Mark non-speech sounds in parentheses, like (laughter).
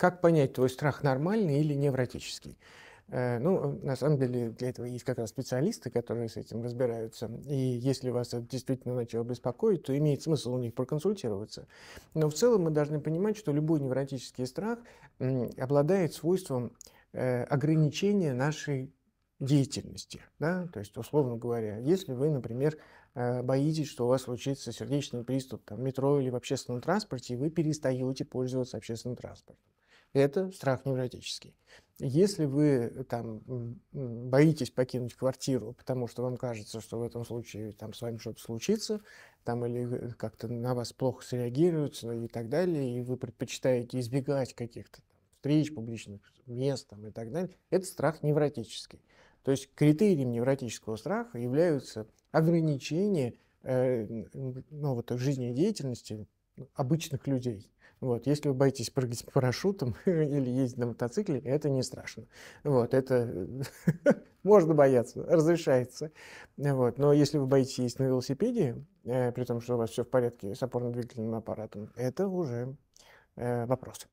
Как понять, твой страх нормальный или невротический? Э, ну, на самом деле, для этого есть как раз специалисты, которые с этим разбираются. И если вас это действительно начало беспокоить, то имеет смысл у них проконсультироваться. Но в целом мы должны понимать, что любой невротический страх обладает свойством э, ограничения нашей деятельности. Да? То есть, условно говоря, если вы, например, э, боитесь, что у вас случится сердечный приступ там, в метро или в общественном транспорте, и вы перестаете пользоваться общественным транспортом это страх невротический. Если вы там боитесь покинуть квартиру, потому что вам кажется, что в этом случае там с вами что-то случится, там или э, как-то на вас плохо среагируют ну, и так далее, и вы предпочитаете избегать каких-то встреч, публичных мест там, и так далее, это страх невротический. То есть критерием невротического страха являются ограничения э, ну, вот, жизнедеятельности обычных людей. Вот, если вы боитесь прыгать с парашютом (laughs) или ездить на мотоцикле, это не страшно. Вот, это (laughs) можно бояться, разрешается. Вот, но если вы боитесь ездить на велосипеде, э, при том, что у вас все в порядке с опорно-двигательным аппаратом, это уже э, вопрос.